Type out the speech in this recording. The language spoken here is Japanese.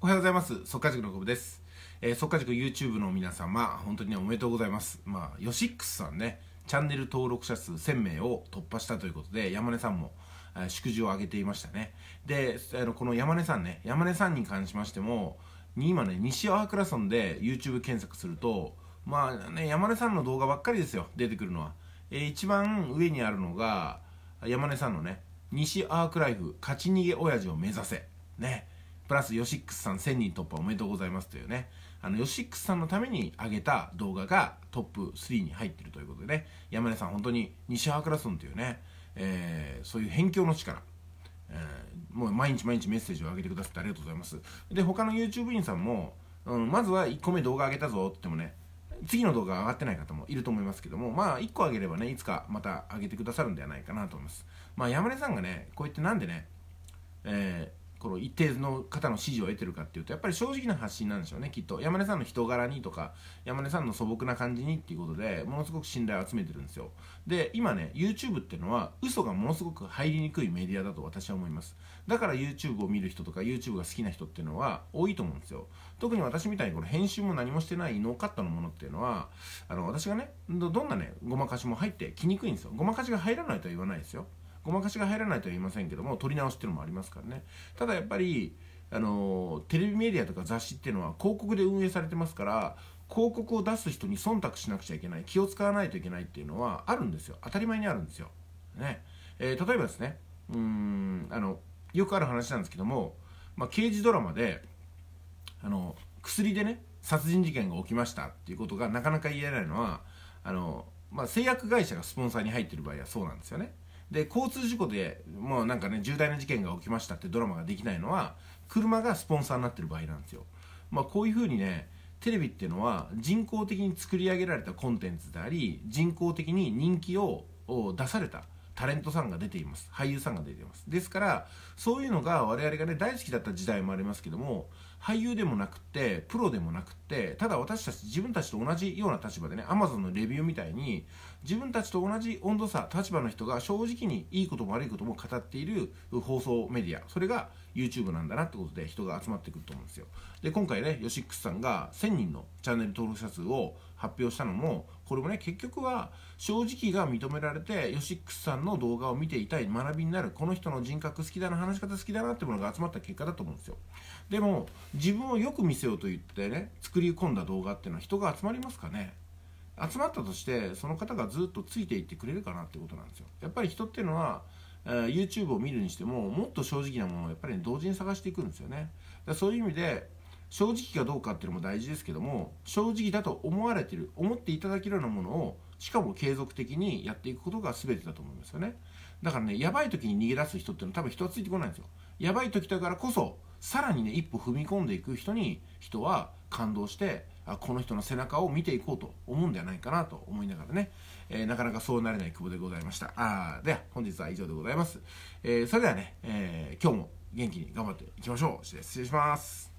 おはようございます。速稼塾のごぶです。えー、速稼塾 YouTube の皆様、本当にね、おめでとうございます。まあ、ヨシックスさんね、チャンネル登録者数1000名を突破したということで、山根さんも、えー、祝辞を挙げていましたね。で、あのこの山根さんね、山根さんに関しましても、今ね、西アークラソンで YouTube 検索すると、まあね、山根さんの動画ばっかりですよ、出てくるのは。えー、一番上にあるのが、山根さんのね、西アークライフ、勝ち逃げ親父を目指せ。ね。プラスヨシックスさん1000人突破おめでとうございますというね、あの、ヨシックスさんのために上げた動画がトップ3に入ってるということでね、山根さん本当に西ハクラソンというね、えー、そういう辺境の力、えー、もう毎日毎日メッセージを上げてくださってありがとうございます。で、他の YouTube 員さんも、うん、まずは1個目動画上げたぞって言ってもね、次の動画上がってない方もいると思いますけども、まあ、1個上げればね、いつかまた上げてくださるんではないかなと思います。まあ、山根さんがね、こうやってなんでね、えーこの一定の方の支持を得てるかっていうとやっぱり正直な発信なんでしょうねきっと山根さんの人柄にとか山根さんの素朴な感じにっていうことでものすごく信頼を集めてるんですよで今ね YouTube っていうのは嘘がものすごく入りにくいメディアだと私は思いますだから YouTube を見る人とか YouTube が好きな人っていうのは多いと思うんですよ特に私みたいにこの編集も何もしてないノーカットのものっていうのはあの私がねどんなねごまかしも入ってきにくいんですよごまかしが入らないとは言わないですよごまかしが入らないとは言いませんけども撮り直しっていうのもありますからねただやっぱりあのテレビメディアとか雑誌っていうのは広告で運営されてますから広告を出す人に忖度しなくちゃいけない気を使わないといけないっていうのはあるんですよ当たり前にあるんですよ、ねえー、例えばですねうんあのよくある話なんですけども、まあ、刑事ドラマであの薬でね殺人事件が起きましたっていうことがなかなか言えないのはあの、まあ、製薬会社がスポンサーに入ってる場合はそうなんですよね。で交通事故でもうなんかね重大な事件が起きましたってドラマができないのは車がスポンサーになってる場合なんですよ、まあ、こういうふうにねテレビっていうのは人工的に作り上げられたコンテンツであり人工的に人気を出されたタレントさんが出ています俳優さんが出ていますですからそういうのが我々がね大好きだった時代もありますけども俳優でもなくってプロでもなくってただ私たち自分たちと同じような立場でね Amazon のレビューみたいに自分たちと同じ温度差立場の人が正直にいいことも悪いことも語っている放送メディアそれが YouTube なんだなってことで人が集まってくると思うんですよで今回ねヨシックスさんが1000人のチャンネル登録者数を発表したのもこれもね結局は正直が認められてヨシックスさんの動画を見ていたい学びになるこの人の人格好きだな話し方好きだなってものが集まった結果だと思うんですよでも自分をよく見せようと言ってね作り込んだ動画っていうのは人が集まりますかね集まったとしてその方がずっとついていってくれるかなってことなんですよやっぱり人っていうのは YouTube を見るにしてももっと正直なものをやっぱり、ね、同時に探していくんですよねそういう意味で正直かどうかっていうのも大事ですけども正直だと思われてる思っていただけるようなものをしかも継続的にやっていくことが全てだと思いますよねだからねやばい時に逃げ出す人っていうのは多分人はついてこないんですよやばい時だからこそさらにね一歩踏み込んでいく人に人は感動してあこの人の背中を見ていこうと思うんではないかなと思いながらね、えー、なかなかそうなれない久保でございましたあでは本日は以上でございます、えー、それではね、えー、今日も元気に頑張っていきましょう失礼します